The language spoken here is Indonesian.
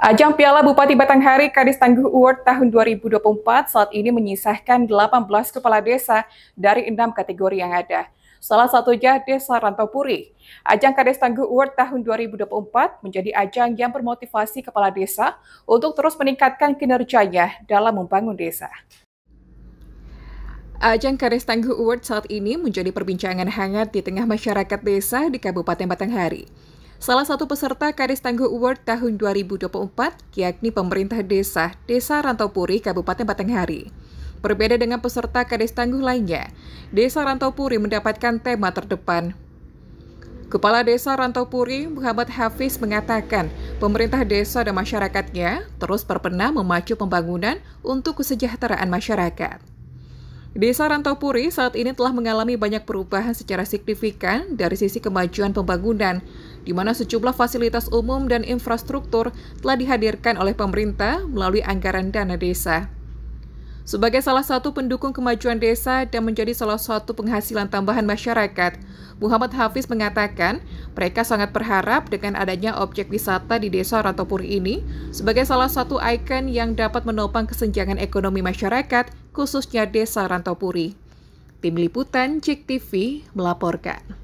Ajang eh, Piala Bupati Batanghari Kadis Tangguh Award tahun 2024 saat ini menyisahkan 18 kepala desa dari enam kategori yang ada. Salah satunya Desa Rantopuri. Ajang Kades Tangguh Award tahun 2024 menjadi ajang yang bermotivasi kepala desa untuk terus meningkatkan kinerjanya dalam membangun desa. Ajang Kades Tangguh Award saat ini menjadi perbincangan hangat di tengah masyarakat desa di Kabupaten Batanghari. Salah satu peserta Karis Tangguh Award tahun 2024 yakni pemerintah desa, Desa Rantau Puri, Kabupaten Batanghari. Berbeda dengan peserta Karis Tangguh lainnya, Desa Rantau Puri mendapatkan tema terdepan. Kepala Desa Rantau Puri, Muhammad Hafiz, mengatakan pemerintah desa dan masyarakatnya terus berbenah memacu pembangunan untuk kesejahteraan masyarakat. Desa Rantaupuri saat ini telah mengalami banyak perubahan secara signifikan dari sisi kemajuan pembangunan, di mana sejumlah fasilitas umum dan infrastruktur telah dihadirkan oleh pemerintah melalui anggaran dana desa. Sebagai salah satu pendukung kemajuan desa dan menjadi salah satu penghasilan tambahan masyarakat, Muhammad Hafiz mengatakan mereka sangat berharap dengan adanya objek wisata di desa Ratopur ini sebagai salah satu ikon yang dapat menopang kesenjangan ekonomi masyarakat, khususnya desa Rantopuri. Tim Liputan Cik TV melaporkan.